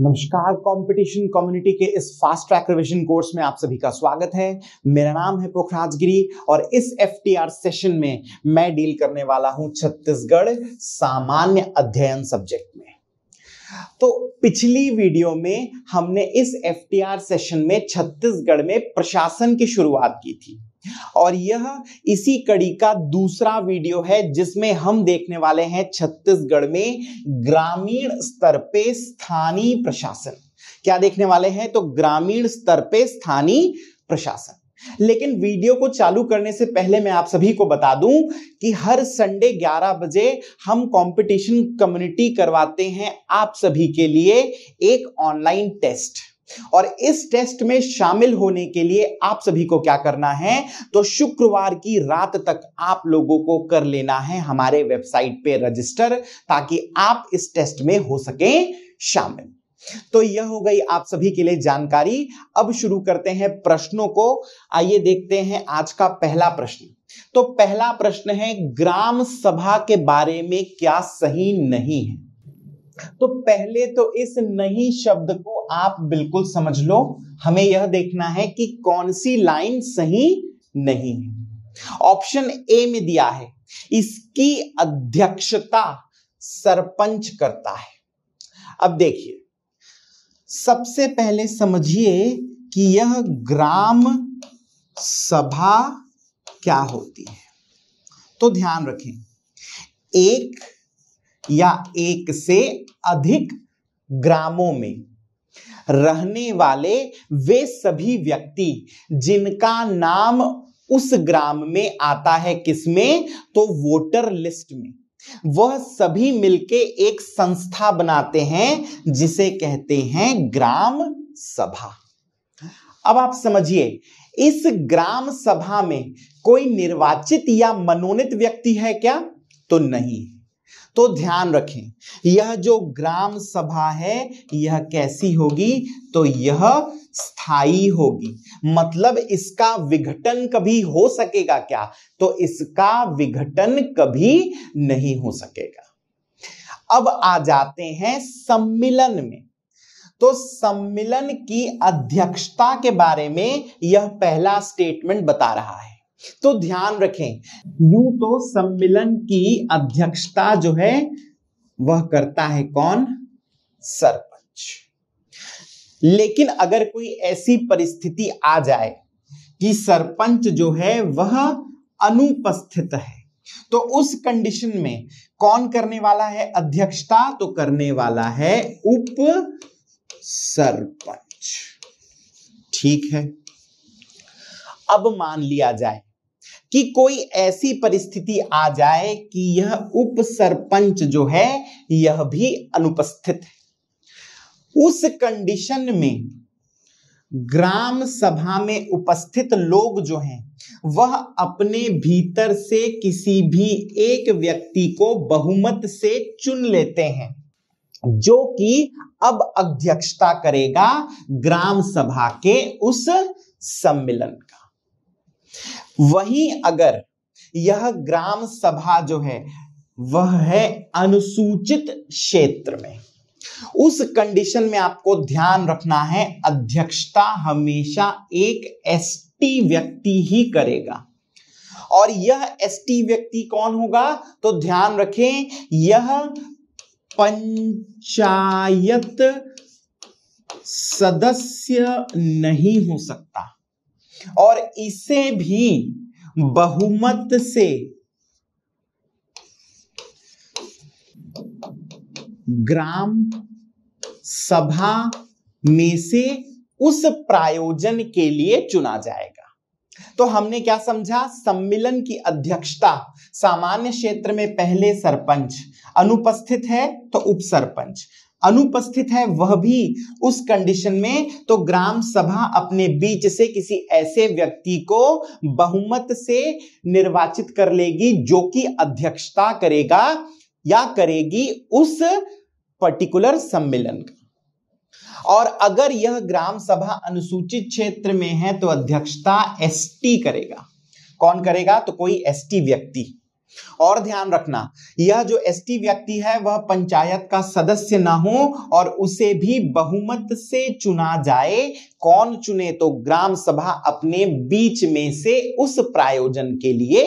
नमस्कार competition community के इस फास्ट ट्रैक रिविजन कोर्स में आप सभी का स्वागत है मेरा नाम है पोखराज गिरी और इस एफ सेशन में मैं डील करने वाला हूं छत्तीसगढ़ सामान्य अध्ययन सब्जेक्ट में तो पिछली वीडियो में हमने इस एफ सेशन में छत्तीसगढ़ में प्रशासन की शुरुआत की थी और यह इसी कड़ी का दूसरा वीडियो है जिसमें हम देखने वाले हैं छत्तीसगढ़ में ग्रामीण स्तर पे स्थानीय प्रशासन क्या देखने वाले हैं तो ग्रामीण स्तर पे स्थानीय प्रशासन लेकिन वीडियो को चालू करने से पहले मैं आप सभी को बता दूं कि हर संडे 11 बजे हम कंपटीशन कम्युनिटी करवाते हैं आप सभी के लिए एक ऑनलाइन टेस्ट और इस टेस्ट में शामिल होने के लिए आप सभी को क्या करना है तो शुक्रवार की रात तक आप लोगों को कर लेना है हमारे वेबसाइट पे रजिस्टर ताकि आप इस टेस्ट में हो सके शामिल तो यह हो गई आप सभी के लिए जानकारी अब शुरू करते हैं प्रश्नों को आइए देखते हैं आज का पहला प्रश्न तो पहला प्रश्न है ग्राम सभा के बारे में क्या सही नहीं है तो पहले तो इस नहीं शब्द को आप बिल्कुल समझ लो हमें यह देखना है कि कौन सी लाइन सही नहीं है ऑप्शन ए में दिया है इसकी अध्यक्षता सरपंच करता है अब देखिए सबसे पहले समझिए कि यह ग्राम सभा क्या होती है तो ध्यान रखें एक या एक से अधिक ग्रामों में रहने वाले वे सभी व्यक्ति जिनका नाम उस ग्राम में आता है किसमें तो वोटर लिस्ट में वह सभी मिलके एक संस्था बनाते हैं जिसे कहते हैं ग्राम सभा अब आप समझिए इस ग्राम सभा में कोई निर्वाचित या मनोनीत व्यक्ति है क्या तो नहीं तो ध्यान रखें यह जो ग्राम सभा है यह कैसी होगी तो यह स्थाई होगी मतलब इसका विघटन कभी हो सकेगा क्या तो इसका विघटन कभी नहीं हो सकेगा अब आ जाते हैं सम्मिलन में तो सम्मिलन की अध्यक्षता के बारे में यह पहला स्टेटमेंट बता रहा है तो ध्यान रखें यूं तो सम्मेलन की अध्यक्षता जो है वह करता है कौन सरपंच लेकिन अगर कोई ऐसी परिस्थिति आ जाए कि सरपंच जो है वह अनुपस्थित है तो उस कंडीशन में कौन करने वाला है अध्यक्षता तो करने वाला है उप सरपंच ठीक है अब मान लिया जाए कि कोई ऐसी परिस्थिति आ जाए कि यह उप सरपंच जो है यह भी अनुपस्थित है उस कंडीशन में ग्राम सभा में उपस्थित लोग जो हैं वह अपने भीतर से किसी भी एक व्यक्ति को बहुमत से चुन लेते हैं जो कि अब अध्यक्षता करेगा ग्राम सभा के उस सम्मेलन का वहीं अगर यह ग्राम सभा जो है वह है अनुसूचित क्षेत्र में उस कंडीशन में आपको ध्यान रखना है अध्यक्षता हमेशा एक एसटी व्यक्ति ही करेगा और यह एसटी व्यक्ति कौन होगा तो ध्यान रखें यह पंचायत सदस्य नहीं हो सकता और इसे भी बहुमत से ग्राम सभा में से उस प्रायोजन के लिए चुना जाएगा तो हमने क्या समझा सम्मेलन की अध्यक्षता सामान्य क्षेत्र में पहले सरपंच अनुपस्थित है तो उप सरपंच अनुपस्थित है वह भी उस कंडीशन में तो ग्राम सभा अपने बीच से किसी ऐसे व्यक्ति को बहुमत से निर्वाचित कर लेगी जो कि अध्यक्षता करेगा या करेगी उस पर्टिकुलर सम्मेलन का और अगर यह ग्राम सभा अनुसूचित क्षेत्र में है तो अध्यक्षता एसटी करेगा कौन करेगा तो कोई एसटी व्यक्ति और ध्यान रखना यह जो एसटी व्यक्ति है वह पंचायत का सदस्य ना हो और उसे भी बहुमत से चुना जाए कौन चुने तो ग्राम सभा अपने बीच में से उस प्रायोजन के लिए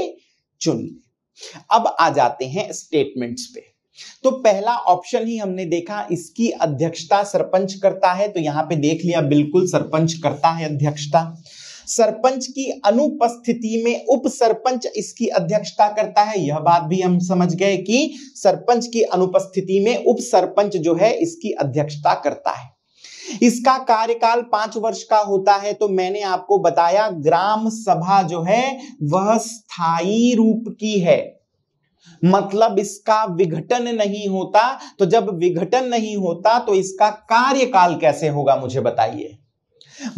चुन ले अब आ जाते हैं स्टेटमेंट्स पे तो पहला ऑप्शन ही हमने देखा इसकी अध्यक्षता सरपंच करता है तो यहां पे देख लिया बिल्कुल सरपंच करता है अध्यक्षता सरपंच की अनुपस्थिति में उप सरपंच इसकी अध्यक्षता करता है यह बात भी हम समझ गए कि सरपंच की अनुपस्थिति में उप सरपंच जो है इसकी अध्यक्षता करता है इसका कार्यकाल पांच वर्ष का होता है तो मैंने आपको बताया ग्राम सभा जो है वह स्थायी रूप की है मतलब इसका विघटन नहीं होता तो जब विघटन नहीं होता तो इसका कार्यकाल कैसे होगा मुझे बताइए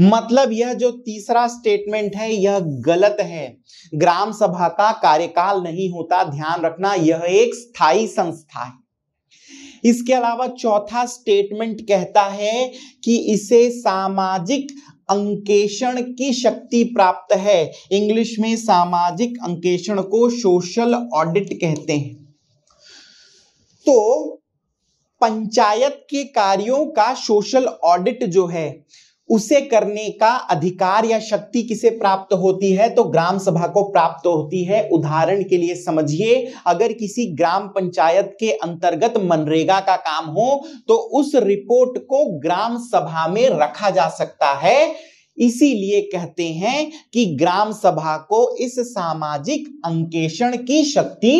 मतलब यह जो तीसरा स्टेटमेंट है यह गलत है ग्राम सभा का कार्यकाल नहीं होता ध्यान रखना यह एक स्थायी संस्था है इसके अलावा चौथा स्टेटमेंट कहता है कि इसे सामाजिक अंकेषण की शक्ति प्राप्त है इंग्लिश में सामाजिक अंकेषण को सोशल ऑडिट कहते हैं तो पंचायत के कार्यों का सोशल ऑडिट जो है उसे करने का अधिकार या शक्ति किसे प्राप्त होती है तो ग्राम सभा को प्राप्त होती है उदाहरण के लिए समझिए अगर किसी ग्राम पंचायत के अंतर्गत मनरेगा का काम हो तो उस रिपोर्ट को ग्राम सभा में रखा जा सकता है इसीलिए कहते हैं कि ग्राम सभा को इस सामाजिक अंकेषण की शक्ति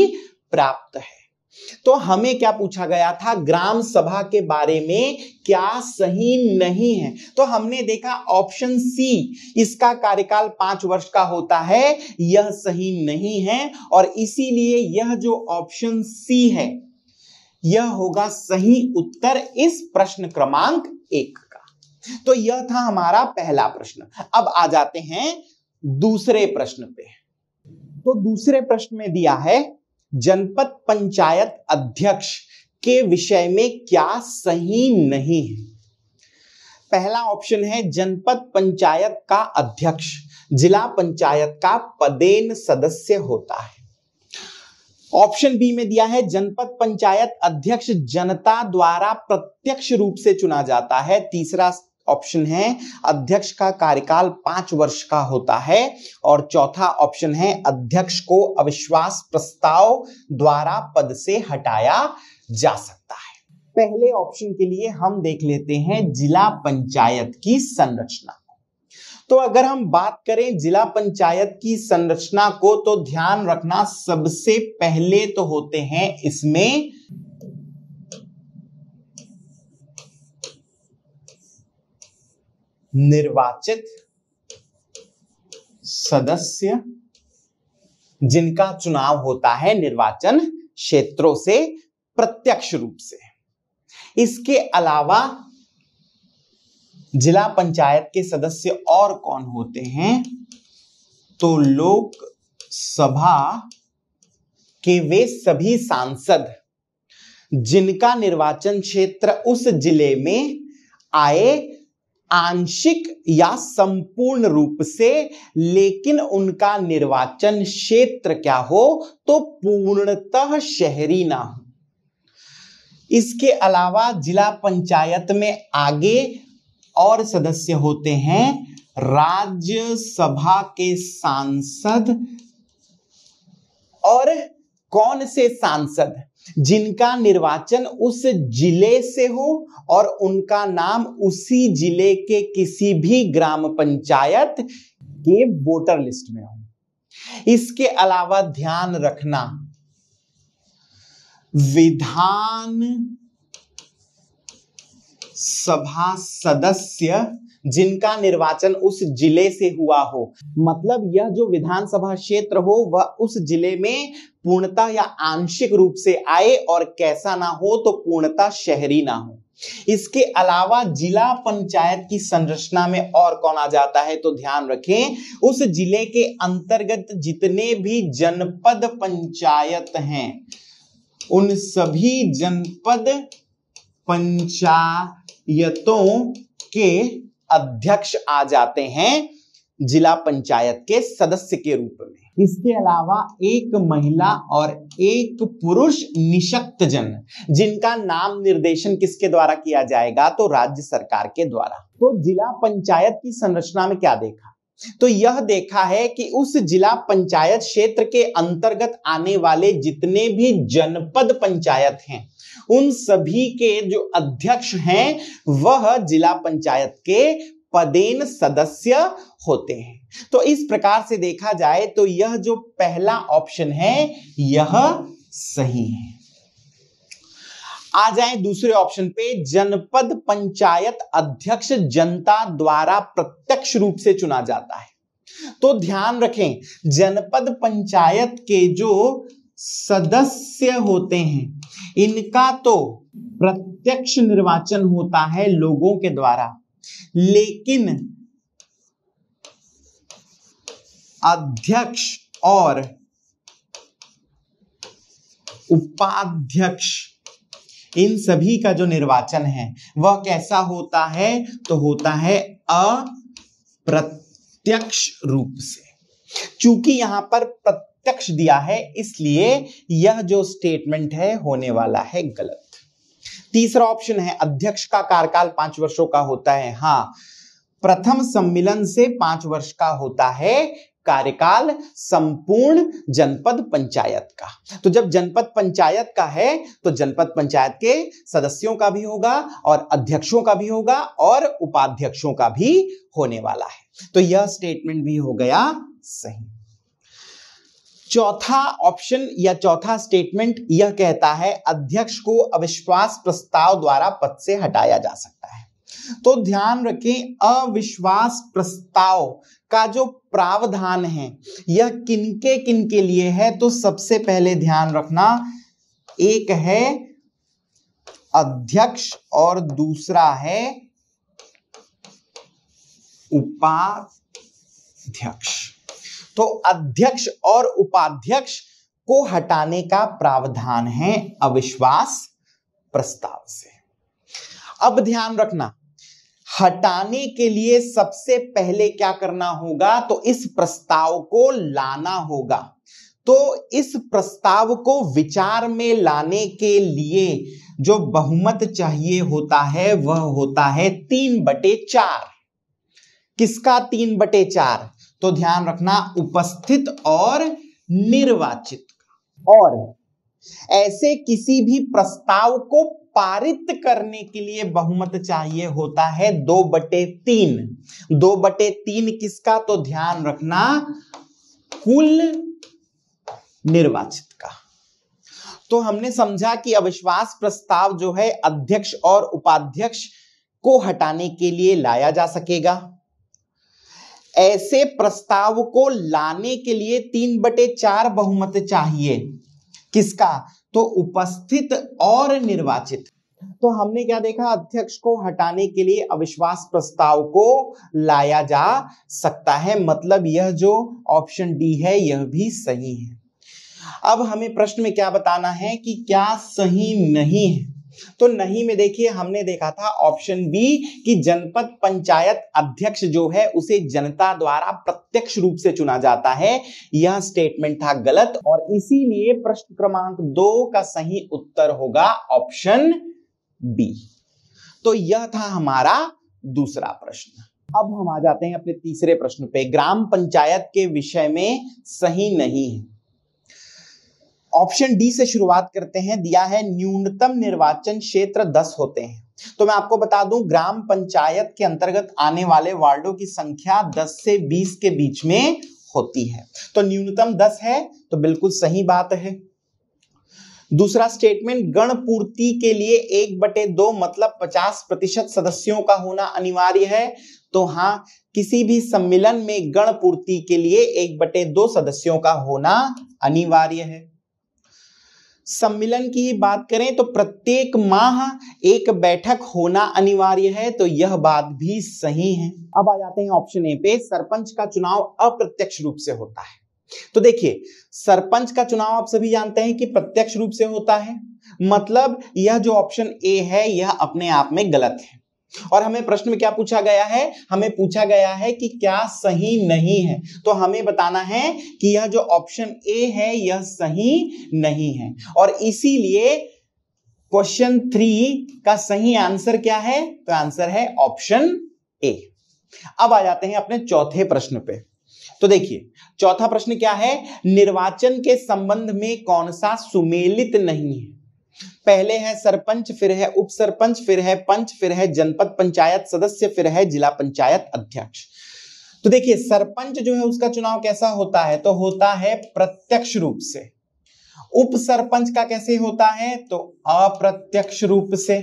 प्राप्त है तो हमें क्या पूछा गया था ग्राम सभा के बारे में क्या सही नहीं है तो हमने देखा ऑप्शन सी इसका कार्यकाल पांच वर्ष का होता है यह सही नहीं है और इसीलिए यह जो ऑप्शन सी है यह होगा सही उत्तर इस प्रश्न क्रमांक एक का तो यह था हमारा पहला प्रश्न अब आ जाते हैं दूसरे प्रश्न पे तो दूसरे प्रश्न में दिया है जनपद पंचायत अध्यक्ष के विषय में क्या सही नहीं है पहला ऑप्शन है जनपद पंचायत का अध्यक्ष जिला पंचायत का पदेन सदस्य होता है ऑप्शन बी में दिया है जनपद पंचायत अध्यक्ष जनता द्वारा प्रत्यक्ष रूप से चुना जाता है तीसरा ऑप्शन है अध्यक्ष का कार्यकाल पांच वर्ष का होता है और चौथा ऑप्शन है अध्यक्ष को अविश्वास प्रस्ताव द्वारा पद से हटाया जा सकता है पहले ऑप्शन के लिए हम देख लेते हैं जिला पंचायत की संरचना तो अगर हम बात करें जिला पंचायत की संरचना को तो ध्यान रखना सबसे पहले तो होते हैं इसमें निर्वाचित सदस्य जिनका चुनाव होता है निर्वाचन क्षेत्रों से प्रत्यक्ष रूप से इसके अलावा जिला पंचायत के सदस्य और कौन होते हैं तो लोकसभा के वे सभी सांसद जिनका निर्वाचन क्षेत्र उस जिले में आए आंशिक या संपूर्ण रूप से लेकिन उनका निर्वाचन क्षेत्र क्या हो तो पूर्णतः शहरी ना हो इसके अलावा जिला पंचायत में आगे और सदस्य होते हैं राज्यसभा के सांसद और कौन से सांसद जिनका निर्वाचन उस जिले से हो और उनका नाम उसी जिले के किसी भी ग्राम पंचायत के वोटर लिस्ट में हो इसके अलावा ध्यान रखना विधान सभा सदस्य जिनका निर्वाचन उस जिले से हुआ हो मतलब यह जो विधानसभा क्षेत्र हो वह उस जिले में पूर्णता या आंशिक रूप से आए और कैसा ना हो तो पूर्णता शहरी ना हो इसके अलावा जिला पंचायत की संरचना में और कौन आ जाता है तो ध्यान रखें उस जिले के अंतर्गत जितने भी जनपद पंचायत हैं उन सभी जनपद पंचायत यतों के अध्यक्ष आ जाते हैं जिला पंचायत के सदस्य के रूप में इसके अलावा एक महिला और एक पुरुष निशक्त जन जिनका नाम निर्देशन किसके द्वारा किया जाएगा तो राज्य सरकार के द्वारा तो जिला पंचायत की संरचना में क्या देखा तो यह देखा है कि उस जिला पंचायत क्षेत्र के अंतर्गत आने वाले जितने भी जनपद पंचायत हैं उन सभी के जो अध्यक्ष हैं वह जिला पंचायत के पदेन सदस्य होते हैं तो इस प्रकार से देखा जाए तो यह जो पहला ऑप्शन है यह सही है आ जाए दूसरे ऑप्शन पे जनपद पंचायत अध्यक्ष जनता द्वारा प्रत्यक्ष रूप से चुना जाता है तो ध्यान रखें जनपद पंचायत के जो सदस्य होते हैं इनका तो प्रत्यक्ष निर्वाचन होता है लोगों के द्वारा लेकिन अध्यक्ष और उपाध्यक्ष इन सभी का जो निर्वाचन है वह कैसा होता है तो होता है अप्रत्यक्ष रूप से चूंकि यहां पर प्रत्यक्ष प्रत्यक्ष दिया है इसलिए यह जो स्टेटमेंट है होने वाला है गलत तीसरा ऑप्शन है अध्यक्ष का कार्यकाल पांच वर्षों का होता है हाँ प्रथम सम्मेलन से पांच वर्ष का होता है कार्यकाल संपूर्ण जनपद पंचायत का तो जब जनपद पंचायत का है तो जनपद पंचायत के सदस्यों का भी होगा और अध्यक्षों का भी होगा और उपाध्यक्षों का भी होने वाला है तो यह स्टेटमेंट भी हो गया सही चौथा ऑप्शन या चौथा स्टेटमेंट यह कहता है अध्यक्ष को अविश्वास प्रस्ताव द्वारा पद से हटाया जा सकता है तो ध्यान रखें अविश्वास प्रस्ताव का जो प्रावधान है यह किनके किनके लिए है तो सबसे पहले ध्यान रखना एक है अध्यक्ष और दूसरा है उपाध्यक्ष तो अध्यक्ष और उपाध्यक्ष को हटाने का प्रावधान है अविश्वास प्रस्ताव से अब ध्यान रखना हटाने के लिए सबसे पहले क्या करना होगा तो इस प्रस्ताव को लाना होगा तो इस प्रस्ताव को विचार में लाने के लिए जो बहुमत चाहिए होता है वह होता है तीन बटे चार किसका तीन बटे चार तो ध्यान रखना उपस्थित और निर्वाचित और ऐसे किसी भी प्रस्ताव को पारित करने के लिए बहुमत चाहिए होता है दो बटे तीन दो बटे तीन किसका तो ध्यान रखना कुल निर्वाचित का तो हमने समझा कि अविश्वास प्रस्ताव जो है अध्यक्ष और उपाध्यक्ष को हटाने के लिए लाया जा सकेगा ऐसे प्रस्ताव को लाने के लिए तीन बटे चार बहुमत चाहिए किसका तो उपस्थित और निर्वाचित तो हमने क्या देखा अध्यक्ष को हटाने के लिए अविश्वास प्रस्ताव को लाया जा सकता है मतलब यह जो ऑप्शन डी है यह भी सही है अब हमें प्रश्न में क्या बताना है कि क्या सही नहीं है तो नहीं में देखिए हमने देखा था ऑप्शन बी कि जनपद पंचायत अध्यक्ष जो है उसे जनता द्वारा प्रत्यक्ष रूप से चुना जाता है यह स्टेटमेंट था गलत और इसीलिए प्रश्न क्रमांक दो का सही उत्तर होगा ऑप्शन बी तो यह था हमारा दूसरा प्रश्न अब हम आ जाते हैं अपने तीसरे प्रश्न पे ग्राम पंचायत के विषय में सही नहीं है ऑप्शन डी से शुरुआत करते हैं दिया है न्यूनतम निर्वाचन क्षेत्र दस होते हैं तो मैं आपको बता दूं ग्राम पंचायत के अंतर्गत आने वाले वार्डों की संख्या 10 से 20 के बीच में होती है तो न्यूनतम 10 है तो बिल्कुल सही बात है दूसरा स्टेटमेंट गण पूर्ति के लिए एक बटे दो मतलब 50 प्रतिशत सदस्यों का होना अनिवार्य है तो हाँ किसी भी सम्मेलन में गण पूर्ति के लिए एक बटे दो सदस्यों का होना अनिवार्य है सम्मेलन की बात करें तो प्रत्येक माह एक बैठक होना अनिवार्य है तो यह बात भी सही है अब आ जाते हैं ऑप्शन ए पे सरपंच का चुनाव अप्रत्यक्ष रूप से होता है तो देखिए सरपंच का चुनाव आप सभी जानते हैं कि प्रत्यक्ष रूप से होता है मतलब यह जो ऑप्शन ए है यह अपने आप में गलत है और हमें प्रश्न में क्या पूछा गया है हमें पूछा गया है कि क्या सही नहीं है तो हमें बताना है कि यह जो ऑप्शन ए है यह सही नहीं है और इसीलिए क्वेश्चन थ्री का सही आंसर क्या है तो आंसर है ऑप्शन ए अब आ जाते हैं अपने चौथे प्रश्न पे तो देखिए चौथा प्रश्न क्या है निर्वाचन के संबंध में कौन सा सुमेलित नहीं है पहले है सरपंच फिर है उप सरपंच फिर है पंच फिर है जनपद पंचायत सदस्य फिर है जिला पंचायत अध्यक्ष तो देखिए सरपंच जो है उसका चुनाव कैसा होता है तो होता है प्रत्यक्ष रूप से उप सरपंच का कैसे होता है तो अप्रत्यक्ष रूप से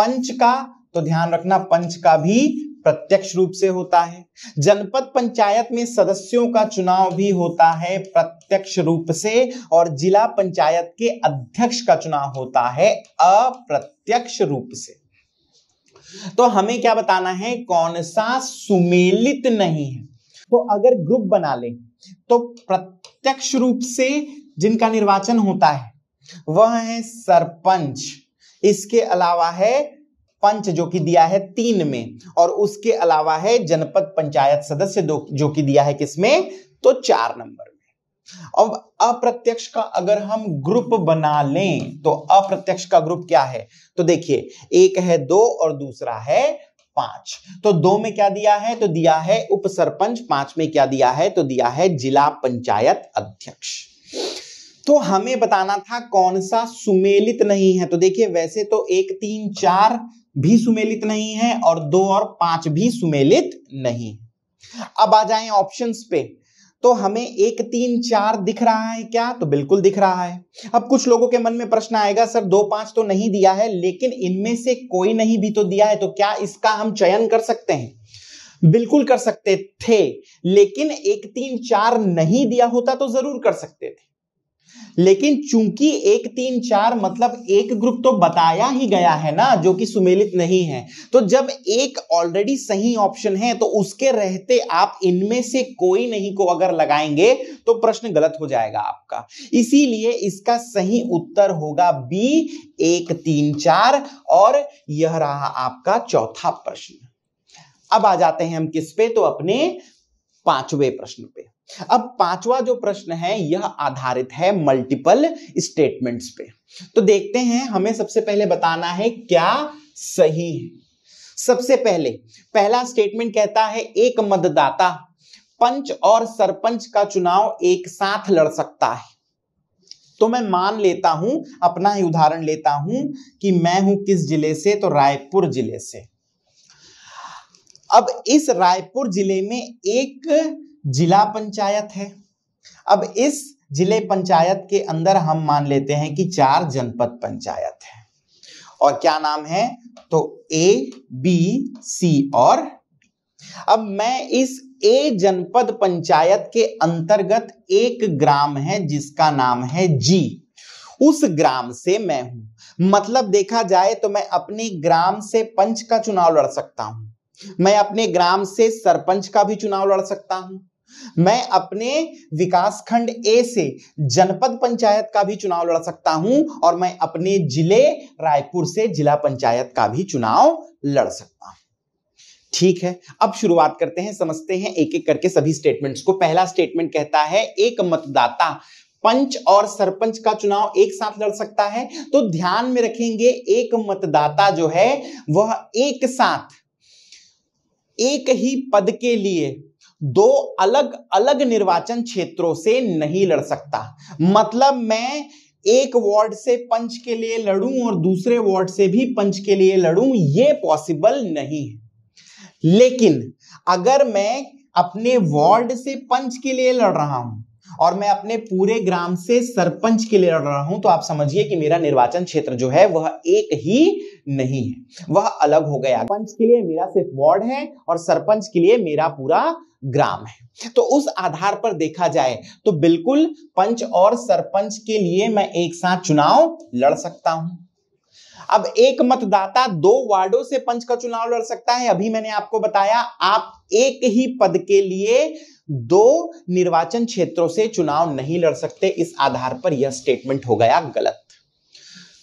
पंच का तो ध्यान रखना पंच का भी प्रत्यक्ष रूप से होता है जनपद पंचायत में सदस्यों का चुनाव भी होता है प्रत्यक्ष रूप से और जिला पंचायत के अध्यक्ष का चुनाव होता है अप्रत्यक्ष रूप से तो हमें क्या बताना है कौन सा सुमेलित नहीं है तो अगर ग्रुप बना ले तो प्रत्यक्ष रूप से जिनका निर्वाचन होता है वह है सरपंच इसके अलावा है पंच जो कि दिया है तीन में और उसके अलावा है जनपद पंचायत सदस्य जो कि दिया है किसमें तो चार नंबर में अब अप्रत्यक्ष का अगर हम ग्रुप बना लें तो अप्रत्यक्ष का ग्रुप क्या है तो देखिए एक है दो और दूसरा है पांच तो दो में क्या दिया है तो दिया है उप सरपंच पांच में क्या दिया है तो दिया है जिला पंचायत अध्यक्ष तो हमें बताना था कौन सा सुमेलित नहीं है तो देखिए वैसे तो एक तीन चार भी सुमेलित नहीं है और दो और पांच भी सुमेलित नहीं अब आ जाए ऑप्शन पे तो हमें एक तीन चार दिख रहा है क्या तो बिल्कुल दिख रहा है अब कुछ लोगों के मन में प्रश्न आएगा सर दो पांच तो नहीं दिया है लेकिन इनमें से कोई नहीं भी तो दिया है तो क्या इसका हम चयन कर सकते हैं बिल्कुल कर सकते थे लेकिन एक तीन चार नहीं दिया होता तो जरूर कर सकते थे लेकिन चूंकि एक तीन चार मतलब एक ग्रुप तो बताया ही गया है ना जो कि सुमेलित नहीं है तो जब एक ऑलरेडी सही ऑप्शन है तो उसके रहते आप इनमें से कोई नहीं को अगर लगाएंगे तो प्रश्न गलत हो जाएगा आपका इसीलिए इसका सही उत्तर होगा बी एक तीन चार और यह रहा आपका चौथा प्रश्न अब आ जाते हैं हम किस पे तो अपने पांचवें प्रश्न पे अब पांचवा जो प्रश्न है यह आधारित है मल्टीपल स्टेटमेंट्स पे तो देखते हैं हमें सबसे पहले बताना है क्या सही है सबसे पहले पहला स्टेटमेंट कहता है एक मतदाता पंच और सरपंच का चुनाव एक साथ लड़ सकता है तो मैं मान लेता हूं अपना ही उदाहरण लेता हूं कि मैं हूं किस जिले से तो रायपुर जिले से अब इस रायपुर जिले में एक जिला पंचायत है अब इस जिले पंचायत के अंदर हम मान लेते हैं कि चार जनपद पंचायत है और क्या नाम है तो ए बी सी और अब मैं इस ए जनपद पंचायत के अंतर्गत एक ग्राम है जिसका नाम है जी उस ग्राम से मैं हूं मतलब देखा जाए तो मैं अपने ग्राम से पंच का चुनाव लड़ सकता हूं मैं अपने ग्राम से सरपंच का भी चुनाव लड़ सकता हूं मैं अपने विकास खंड ए से जनपद पंचायत का भी चुनाव लड़ सकता हूं और मैं अपने जिले रायपुर से जिला पंचायत का भी चुनाव लड़ सकता हूं ठीक है अब शुरुआत करते हैं समझते हैं एक एक करके सभी स्टेटमेंट्स को पहला स्टेटमेंट कहता है एक मतदाता पंच और सरपंच का चुनाव एक साथ लड़ सकता है तो ध्यान में रखेंगे एक मतदाता जो है वह एक साथ एक ही पद के लिए दो अलग अलग निर्वाचन क्षेत्रों से नहीं लड़ सकता मतलब मैं एक वार्ड से पंच के लिए लड़ूं और दूसरे वार्ड से भी पंच के लिए लड़ूं ये पॉसिबल नहीं है लेकिन अगर मैं अपने वार्ड से पंच के लिए लड़ रहा हूं और मैं अपने पूरे ग्राम से सरपंच के लिए लड़ रहा हूं तो आप समझिए कि मेरा निर्वाचन क्षेत्र जो है वह एक ही नहीं है वह अलग हो गया पंच के लिए मेरा सिर्फ वार्ड है और सरपंच के लिए मेरा पूरा ग्राम है तो उस आधार पर देखा जाए तो बिल्कुल पंच और सरपंच के लिए मैं एक साथ चुनाव लड़ सकता हूं अब एक मतदाता दो वार्डों से पंच का चुनाव लड़ सकता है अभी मैंने आपको बताया आप एक ही पद के लिए दो निर्वाचन क्षेत्रों से चुनाव नहीं लड़ सकते इस आधार पर यह स्टेटमेंट हो गया गलत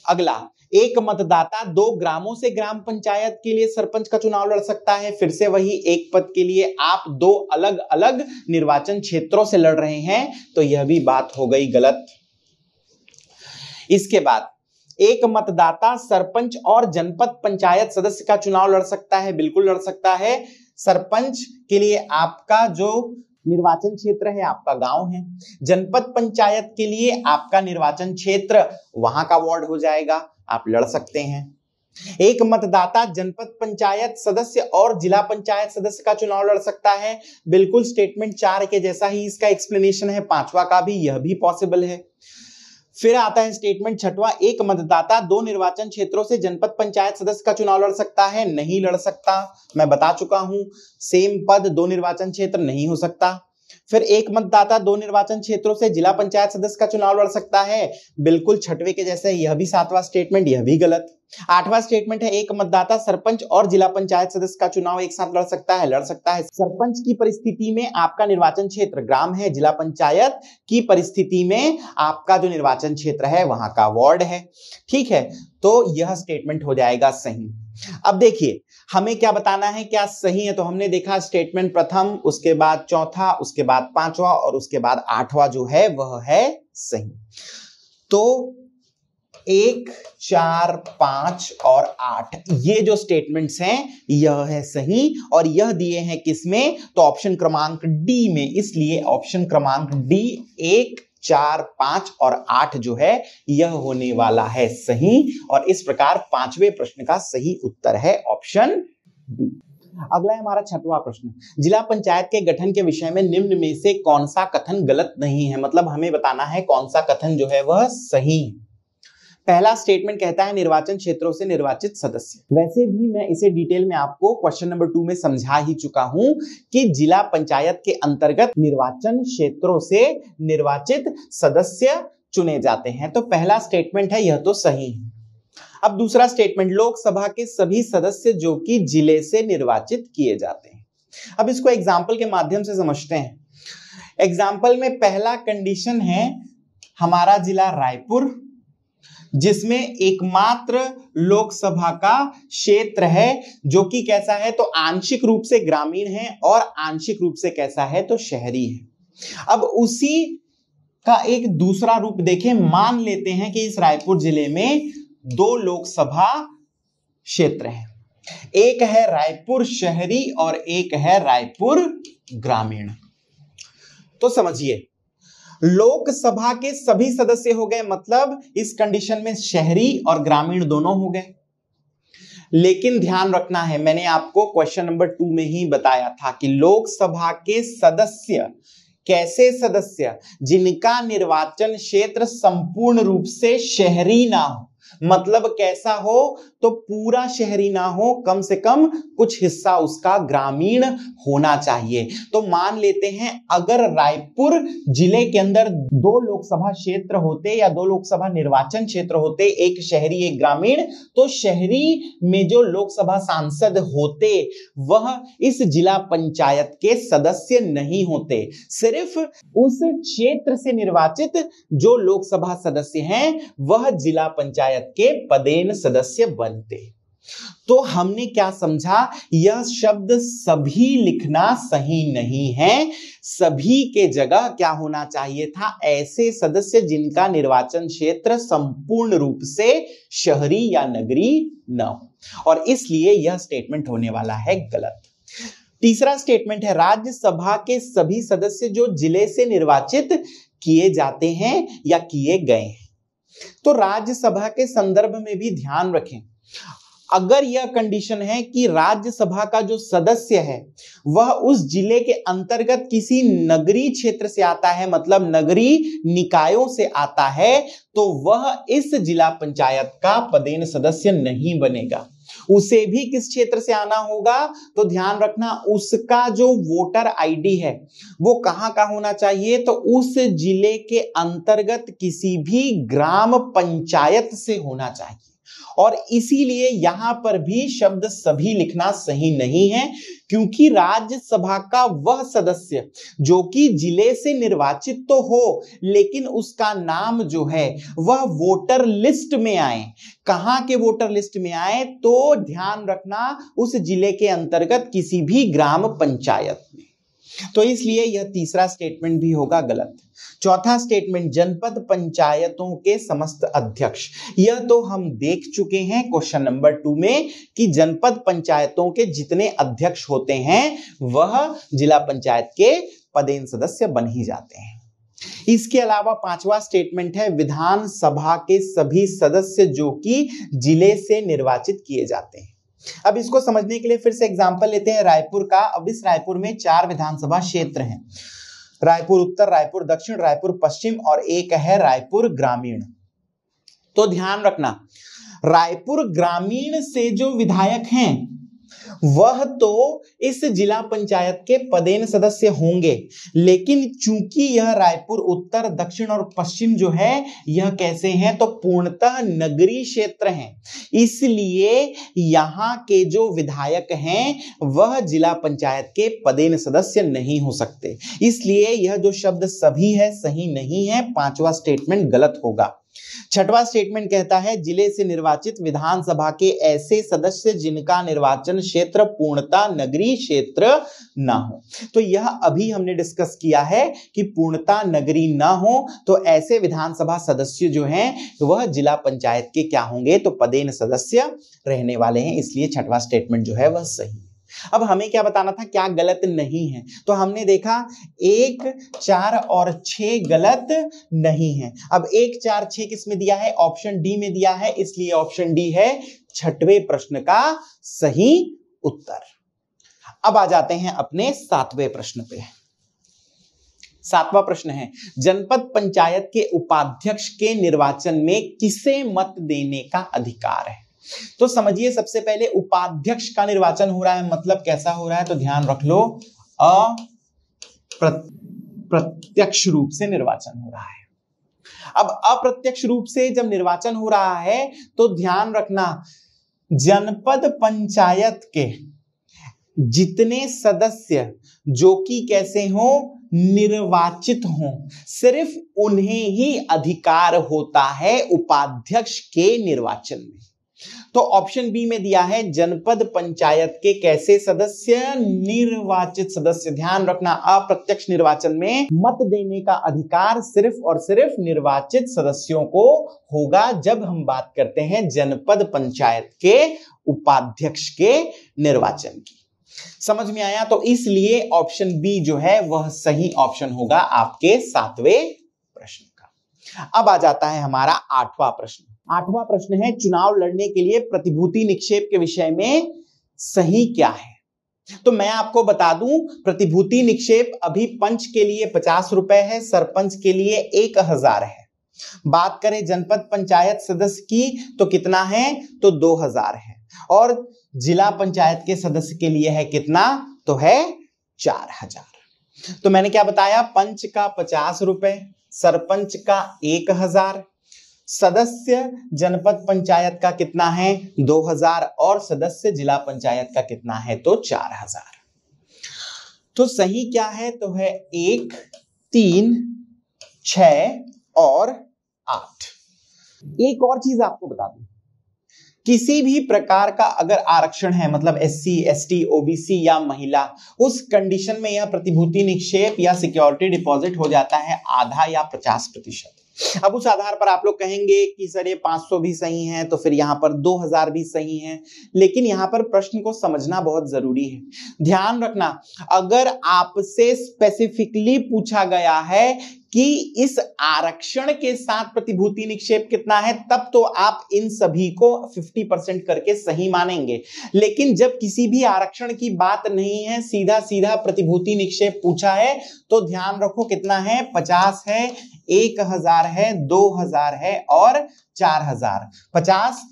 अगला एक मतदाता दो ग्रामों से ग्राम पंचायत के लिए सरपंच का चुनाव लड़ सकता है फिर से वही एक पद के लिए आप दो अलग अलग निर्वाचन क्षेत्रों से लड़ रहे हैं तो यह भी बात हो गई गलत इसके बाद एक मतदाता सरपंच और जनपद पंचायत सदस्य का चुनाव लड़ सकता है बिल्कुल लड़ सकता है सरपंच के लिए आपका जो निर्वाचन क्षेत्र है आपका गांव है जनपद पंचायत के लिए आपका निर्वाचन क्षेत्र वहां का वार्ड हो जाएगा आप लड़ सकते हैं एक मतदाता जनपद पंचायत सदस्य और जिला पंचायत सदस्य का चुनाव लड़ सकता है बिल्कुल स्टेटमेंट चार के जैसा ही इसका एक्सप्लेनेशन है पांचवा का भी यह भी पॉसिबल है फिर आता है स्टेटमेंट छठवा एक मतदाता दो निर्वाचन क्षेत्रों से जनपद पंचायत सदस्य का चुनाव लड़ सकता है नहीं लड़ सकता मैं बता चुका हूं सेम पद दो निर्वाचन क्षेत्र नहीं हो सकता फिर एक मतदाता दो निर्वाचन क्षेत्रों से जिला पंचायत सदस्य का चुनाव लड़ सकता है बिल्कुल छठवे के जैसे यह भी सातवां स्टेटमेंट यह भी गलत आठवां स्टेटमेंट है एक मतदाता सरपंच और जिला पंचायत सदस्य का चुनाव एक साथ लड़ सकता है लड़ सकता है सरपंच की परिस्थिति में आपका निर्वाचन क्षेत्र ग्राम है जिला पंचायत की परिस्थिति में आपका जो निर्वाचन क्षेत्र है वहां का वार्ड है ठीक है तो यह स्टेटमेंट हो जाएगा सही अब देखिए हमें क्या बताना है क्या सही है तो हमने देखा स्टेटमेंट प्रथम उसके बाद चौथा उसके बाद पांचवा और उसके बाद आठवा जो है वह है सही तो एक चार पांच और आठ ये जो स्टेटमेंट्स हैं यह है सही और यह दिए हैं किसमें तो ऑप्शन क्रमांक डी में इसलिए ऑप्शन क्रमांक डी एक चार पांच और आठ जो है यह होने वाला है सही और इस प्रकार पांचवें प्रश्न का सही उत्तर है ऑप्शन बी अगला है हमारा छठवा प्रश्न जिला पंचायत के गठन के विषय में निम्न में से कौन सा कथन गलत नहीं है मतलब हमें बताना है कौन सा कथन जो है वह सही है पहला स्टेटमेंट कहता है निर्वाचन क्षेत्रों से निर्वाचित सदस्य वैसे भी मैं इसे डिटेल में आपको क्वेश्चन नंबर टू में समझा ही चुका हूं कि जिला पंचायत के अंतर्गत निर्वाचन क्षेत्रों से निर्वाचित सदस्य चुने जाते हैं तो पहला स्टेटमेंट है यह तो सही है अब दूसरा स्टेटमेंट लोकसभा के सभी सदस्य जो कि जिले से निर्वाचित किए जाते हैं अब इसको एग्जाम्पल के माध्यम से समझते हैं एग्जाम्पल में पहला कंडीशन है हमारा जिला रायपुर जिसमें एकमात्र लोकसभा का क्षेत्र है जो कि कैसा है तो आंशिक रूप से ग्रामीण है और आंशिक रूप से कैसा है तो शहरी है अब उसी का एक दूसरा रूप देखें मान लेते हैं कि इस रायपुर जिले में दो लोकसभा क्षेत्र है एक है रायपुर शहरी और एक है रायपुर ग्रामीण तो समझिए लोकसभा के सभी सदस्य हो गए मतलब इस कंडीशन में शहरी और ग्रामीण दोनों हो गए लेकिन ध्यान रखना है मैंने आपको क्वेश्चन नंबर टू में ही बताया था कि लोकसभा के सदस्य कैसे सदस्य जिनका निर्वाचन क्षेत्र संपूर्ण रूप से शहरी ना हो मतलब कैसा हो तो पूरा शहरी ना हो कम से कम कुछ हिस्सा उसका ग्रामीण होना चाहिए तो मान लेते हैं अगर रायपुर जिले के अंदर दो लोकसभा क्षेत्र होते या दो लोकसभा निर्वाचन क्षेत्र होते एक शहरी एक ग्रामीण तो शहरी में जो लोकसभा सांसद होते वह इस जिला पंचायत के सदस्य नहीं होते सिर्फ उस क्षेत्र से निर्वाचित जो लोकसभा सदस्य हैं वह जिला पंचायत पंचायत के पदेन सदस्य बनते तो हमने क्या समझा यह शब्द सभी लिखना सही नहीं है सभी के जगह क्या होना चाहिए था ऐसे सदस्य जिनका निर्वाचन क्षेत्र संपूर्ण रूप से शहरी या नगरी न हो और इसलिए यह स्टेटमेंट होने वाला है गलत तीसरा स्टेटमेंट है राज्यसभा के सभी सदस्य जो जिले से निर्वाचित किए जाते हैं या किए गए हैं तो राज्यसभा के संदर्भ में भी ध्यान रखें अगर यह कंडीशन है कि राज्यसभा का जो सदस्य है वह उस जिले के अंतर्गत किसी नगरीय क्षेत्र से आता है मतलब नगरीय निकायों से आता है तो वह इस जिला पंचायत का पदेन सदस्य नहीं बनेगा उसे भी किस क्षेत्र से आना होगा तो ध्यान रखना उसका जो वोटर आईडी है वो कहाँ का होना चाहिए तो उस जिले के अंतर्गत किसी भी ग्राम पंचायत से होना चाहिए और इसीलिए यहां पर भी शब्द सभी लिखना सही नहीं है क्योंकि राज्यसभा का वह सदस्य जो कि जिले से निर्वाचित तो हो लेकिन उसका नाम जो है वह वोटर लिस्ट में आए कहाँ के वोटर लिस्ट में आए तो ध्यान रखना उस जिले के अंतर्गत किसी भी ग्राम पंचायत में तो इसलिए यह तीसरा स्टेटमेंट भी होगा गलत चौथा स्टेटमेंट जनपद पंचायतों के समस्त अध्यक्ष यह तो हम देख चुके हैं क्वेश्चन नंबर टू में कि जनपद पंचायतों के जितने अध्यक्ष होते हैं वह जिला पंचायत के पदेन सदस्य बन ही जाते हैं इसके अलावा पांचवा स्टेटमेंट है विधानसभा के सभी सदस्य जो कि जिले से निर्वाचित किए जाते हैं अब इसको समझने के लिए फिर से एग्जाम्पल लेते हैं रायपुर का अब इस रायपुर में चार विधानसभा क्षेत्र है रायपुर उत्तर रायपुर दक्षिण रायपुर पश्चिम और एक है रायपुर ग्रामीण तो ध्यान रखना रायपुर ग्रामीण से जो विधायक हैं वह तो इस जिला पंचायत के पदेन सदस्य होंगे लेकिन चूंकि यह रायपुर उत्तर दक्षिण और पश्चिम जो है यह कैसे हैं तो पूर्णतः नगरीय क्षेत्र हैं इसलिए यहाँ के जो विधायक हैं वह जिला पंचायत के पदेन सदस्य नहीं हो सकते इसलिए यह जो शब्द सभी है सही नहीं है पांचवा स्टेटमेंट गलत होगा छठवां स्टेटमेंट कहता है जिले से निर्वाचित विधानसभा के ऐसे सदस्य जिनका निर्वाचन क्षेत्र पूर्णता नगरी क्षेत्र ना हो तो यह अभी हमने डिस्कस किया है कि पूर्णता नगरी ना हो तो ऐसे विधानसभा सदस्य जो हैं वह जिला पंचायत के क्या होंगे तो पदेन सदस्य रहने वाले हैं इसलिए छठवां स्टेटमेंट जो है वह सही अब हमें क्या बताना था क्या गलत नहीं है तो हमने देखा एक चार और छ गलत नहीं है अब एक चार छ किस में दिया है ऑप्शन डी में दिया है इसलिए ऑप्शन डी है छठवें प्रश्न का सही उत्तर अब आ जाते हैं अपने सातवें प्रश्न पे सातवां प्रश्न है जनपद पंचायत के उपाध्यक्ष के निर्वाचन में किसे मत देने का अधिकार है तो समझिए सबसे पहले उपाध्यक्ष का निर्वाचन हो रहा है मतलब कैसा हो रहा है तो ध्यान रख लो अप्रत्यक्ष रूप से निर्वाचन हो रहा है अब अप्रत्यक्ष रूप से जब निर्वाचन हो रहा है तो ध्यान रखना जनपद पंचायत के जितने सदस्य जो कि कैसे हो निर्वाचित हो सिर्फ उन्हें ही अधिकार होता है उपाध्यक्ष के निर्वाचन में तो ऑप्शन बी में दिया है जनपद पंचायत के कैसे सदस्य निर्वाचित सदस्य ध्यान रखना अप्रत्यक्ष निर्वाचन में मत देने का अधिकार सिर्फ और सिर्फ निर्वाचित सदस्यों को होगा जब हम बात करते हैं जनपद पंचायत के उपाध्यक्ष के निर्वाचन की समझ में आया तो इसलिए ऑप्शन बी जो है वह सही ऑप्शन होगा आपके सातवें प्रश्न का अब आ जाता है हमारा आठवां प्रश्न आठवां प्रश्न है चुनाव लड़ने के लिए प्रतिभूति निक्षेप के विषय में सही क्या है तो मैं आपको बता दूं प्रतिभूति निक्षेप अभी पंच के लिए पचास रुपए है सरपंच के लिए एक हजार है बात करें जनपद पंचायत सदस्य की तो कितना है तो दो हजार है और जिला पंचायत के सदस्य के लिए है कितना तो है चार हजार तो मैंने क्या बताया पंच का पचास रुपए सरपंच का एक हजार सदस्य जनपद पंचायत का कितना है 2000 और सदस्य जिला पंचायत का कितना है तो 4000 तो सही क्या है तो है एक तीन छ और आठ एक और चीज आपको बता दू किसी भी प्रकार का अगर आरक्षण है मतलब S C S T OBC या महिला उस कंडीशन में यह प्रतिभूति निक्षेप या सिक्योरिटी डिपॉजिट हो जाता है आधा या पचास प्रतिशत अब उस आधार पर आप लोग कहेंगे कि सर ये 500 भी सही है तो फिर यहाँ पर 2000 भी सही है लेकिन यहाँ पर प्रश्न को समझना बहुत जरूरी है ध्यान रखना अगर आपसे स्पेसिफिकली पूछा गया है कि इस आरक्षण के साथ प्रतिभूति निक्षेप कितना है तब तो आप इन सभी को 50 परसेंट करके सही मानेंगे लेकिन जब किसी भी आरक्षण की बात नहीं है सीधा सीधा प्रतिभूति निक्षेप पूछा है तो ध्यान रखो कितना है 50 है एक हजार है दो हजार है और चार हजार पचास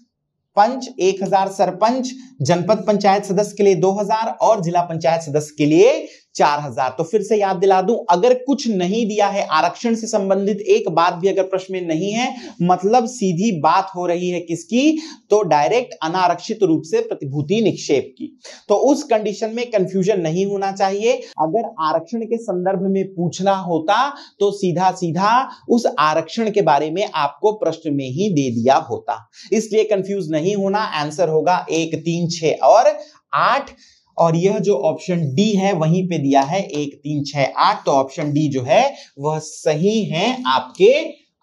पंच एक हजार सरपंच जनपद पंचायत सदस्य के लिए दो हजार और जिला पंचायत सदस्य के लिए चार हजार तो फिर से याद दिला दूं अगर कुछ नहीं दिया है आरक्षण से संबंधित एक बात भी अगर प्रश्न में नहीं है मतलब सीधी बात हो रही है किसकी तो डायरेक्ट अनारक्षित रूप से प्रतिभूति निक्षेप की तो उस कंडीशन में कंफ्यूजन नहीं होना चाहिए अगर आरक्षण के संदर्भ में पूछना होता तो सीधा सीधा उस आरक्षण के बारे में आपको प्रश्न में ही दे दिया होता इसलिए कंफ्यूज नहीं होना आंसर होगा एक तीन छ और आठ और यह जो ऑप्शन डी है वहीं पे दिया है एक तीन छह आठ तो ऑप्शन डी जो है वह सही है आपके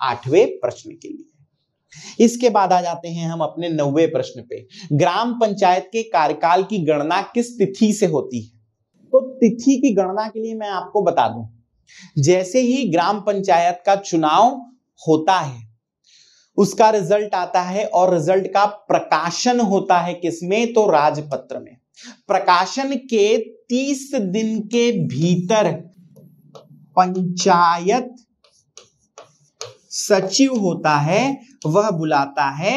आठवें प्रश्न के लिए इसके बाद आ जाते हैं हम अपने नौवे प्रश्न पे ग्राम पंचायत के कार्यकाल की गणना किस तिथि से होती है तो तिथि की गणना के लिए मैं आपको बता दूं जैसे ही ग्राम पंचायत का चुनाव होता है उसका रिजल्ट आता है और रिजल्ट का प्रकाशन होता है किसमें तो राजपत्र में प्रकाशन के तीस दिन के भीतर पंचायत सचिव होता है वह बुलाता है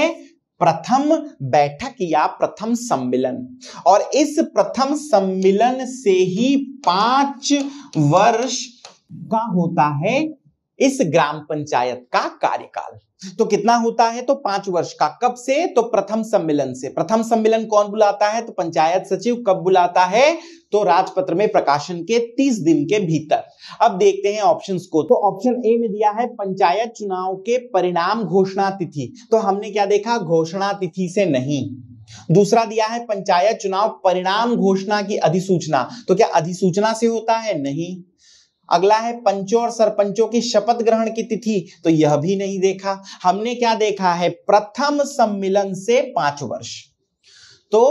प्रथम बैठक या प्रथम सम्मेलन और इस प्रथम सम्मेलन से ही पांच वर्ष का होता है इस ग्राम पंचायत का कार्यकाल तो कितना होता है तो पांच वर्ष का कब से तो प्रथम सम्मेलन से प्रथम सम्मेलन कौन बुलाता है तो पंचायत सचिव कब बुलाता है तो राजपत्र में प्रकाशन के तीस दिन के भीतर अब देखते हैं ऑप्शंस को तो ऑप्शन ए में दिया है पंचायत चुनाव के परिणाम घोषणा तिथि तो हमने क्या देखा घोषणा तिथि से नहीं दूसरा दिया है पंचायत चुनाव परिणाम घोषणा की अधिसूचना तो क्या अधिसूचना से होता है नहीं अगला है पंचों और सरपंचों की शपथ ग्रहण की तिथि तो यह भी नहीं देखा हमने क्या देखा है प्रथम सम्मिलन से पांच वर्ष तो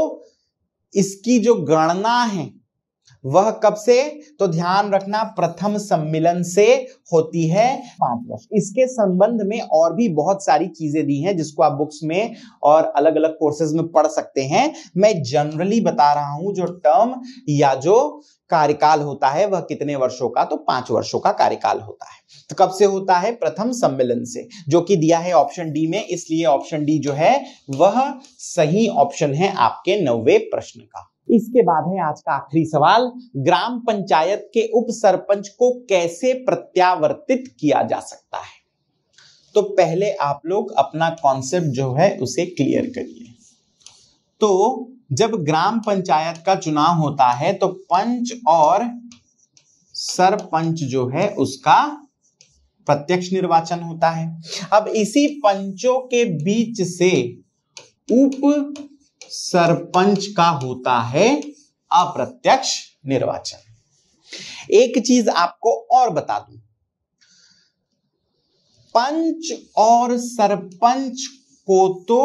इसकी जो गणना है वह कब से तो ध्यान रखना प्रथम सम्मिलन से होती है पांच वर्ष इसके संबंध में और भी बहुत सारी चीजें दी हैं जिसको आप बुक्स में और अलग अलग कोर्सेज में पढ़ सकते हैं मैं जनरली बता रहा हूं जो टर्म या जो कार्यकाल होता है वह कितने वर्षों का तो पांच वर्षों का कार्यकाल होता है तो कब से होता है प्रथम सम्मेलन से जो कि दिया है ऑप्शन डी में इसलिए ऑप्शन डी जो है वह सही ऑप्शन है आपके नवे प्रश्न का इसके बाद है आज का आखिरी सवाल ग्राम पंचायत के उप सरपंच को कैसे प्रत्यावर्तित किया जा सकता है तो पहले आप लोग अपना कॉन्सेप्ट जो है उसे क्लियर करिए तो जब ग्राम पंचायत का चुनाव होता है तो पंच और सरपंच जो है उसका प्रत्यक्ष निर्वाचन होता है अब इसी पंचों के बीच से उप सरपंच का होता है अप्रत्यक्ष निर्वाचन एक चीज आपको और बता दूं पंच और सरपंच को तो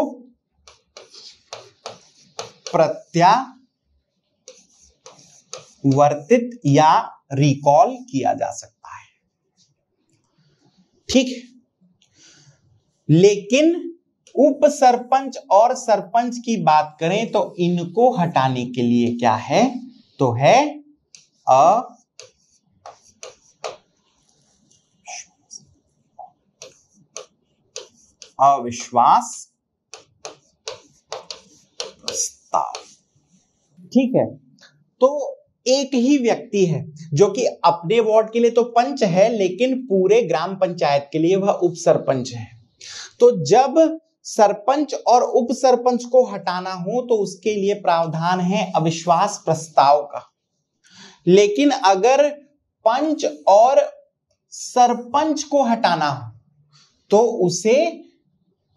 प्रत्यावर्तित या रिकॉल किया जा सकता है ठीक लेकिन उप सरपंच और सरपंच की बात करें तो इनको हटाने के लिए क्या है तो है अ अविश्वास प्रस्ताव ठीक है तो एक ही व्यक्ति है जो कि अपने वार्ड के लिए तो पंच है लेकिन पूरे ग्राम पंचायत के लिए वह उप सरपंच है तो जब सरपंच और उप सरपंच को हटाना हो तो उसके लिए प्रावधान है अविश्वास प्रस्ताव का लेकिन अगर पंच और सरपंच को हटाना हो तो उसे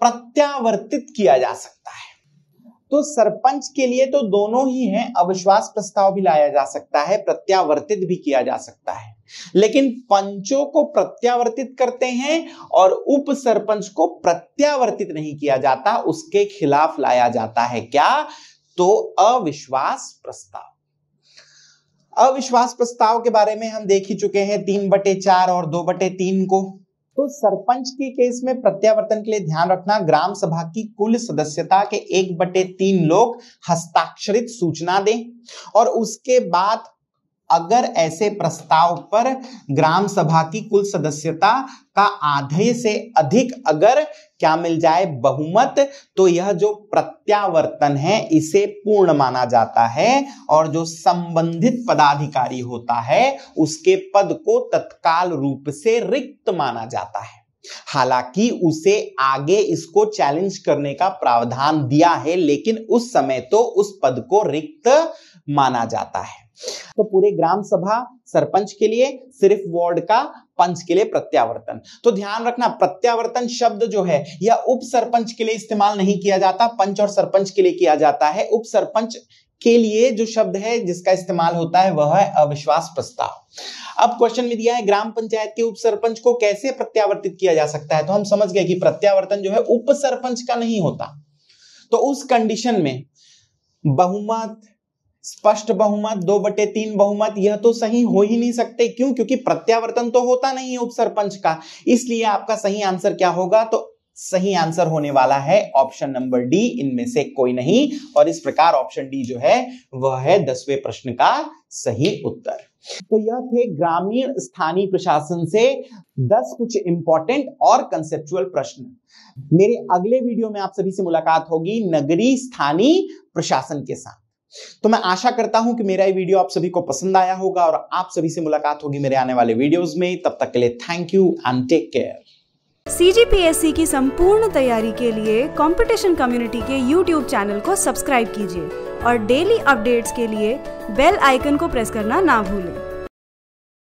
प्रत्यावर्तित किया जा सकता है तो सरपंच के लिए तो दोनों ही हैं अविश्वास प्रस्ताव भी लाया जा सकता है प्रत्यावर्तित भी किया जा सकता है लेकिन पंचों को प्रत्यावर्तित करते हैं और उप सरपंच को प्रत्यावर्तित नहीं किया जाता उसके खिलाफ लाया जाता है क्या तो अविश्वास प्रस्ताव अविश्वास प्रस्ताव के बारे में हम देख ही चुके हैं तीन बटे चार और दो बटे तीन को तो सरपंच के केस में प्रत्यावर्तन के लिए ध्यान रखना ग्राम सभा की कुल सदस्यता के एक बटे तीन लोग हस्ताक्षरित सूचना दें और उसके बाद अगर ऐसे प्रस्ताव पर ग्राम सभा की कुल सदस्यता का आधे से अधिक अगर क्या मिल जाए बहुमत तो यह जो प्रत्यावर्तन है इसे पूर्ण माना जाता है और जो संबंधित पदाधिकारी होता है उसके पद को तत्काल रूप से रिक्त माना जाता है हालांकि उसे आगे इसको चैलेंज करने का प्रावधान दिया है लेकिन उस समय तो उस पद को रिक्त माना जाता है तो पूरे ग्राम सभा सरपंच के लिए सिर्फ वार्ड का पंच के लिए प्रत्यावर्तन तो ध्यान रखना प्रत्यावर्तन शब्द जो है यह उप सरपंच के लिए इस्तेमाल नहीं किया जाता पंच और सरपंच के लिए किया जाता है उप सरपंच के लिए जो शब्द है जिसका इस्तेमाल होता है वह है अविश्वास प्रस्ताव अब क्वेश्चन में दिया है ग्राम पंचायत के उप सरपंच को कैसे प्रत्यावर्तित किया जा सकता है तो हम समझ गए कि प्रत्यावर्तन जो है उप सरपंच का नहीं होता तो उस कंडीशन में बहुमत स्पष्ट बहुमत दो बटे तीन बहुमत यह तो सही हो ही नहीं सकते क्यों क्योंकि प्रत्यावर्तन तो होता नहीं है उप सरपंच का इसलिए आपका सही आंसर क्या होगा तो सही आंसर होने वाला है ऑप्शन नंबर डी इनमें से कोई नहीं और इस प्रकार ऑप्शन डी जो है वह है दसवें प्रश्न का सही उत्तर तो यह थे ग्रामीण स्थानीय प्रशासन से दस कुछ इंपॉर्टेंट और कंसेप्चुअल प्रश्न मेरे अगले वीडियो में आप सभी से मुलाकात होगी नगरी स्थानीय प्रशासन के साथ तो मैं आशा करता हूं कि मेरा ये वीडियो आप सभी को पसंद आया होगा और आप सभी से मुलाकात होगी मेरे आने वाले वीडियोस में तब तक के लिए thank you and take care C की संपूर्ण तैयारी के लिए कॉम्पिटिशन कम्युनिटी के यूट्यूब चैनल को सब्सक्राइब कीजिए और डेली अपडेट्स के लिए बेल आइकन को प्रेस करना ना भूलें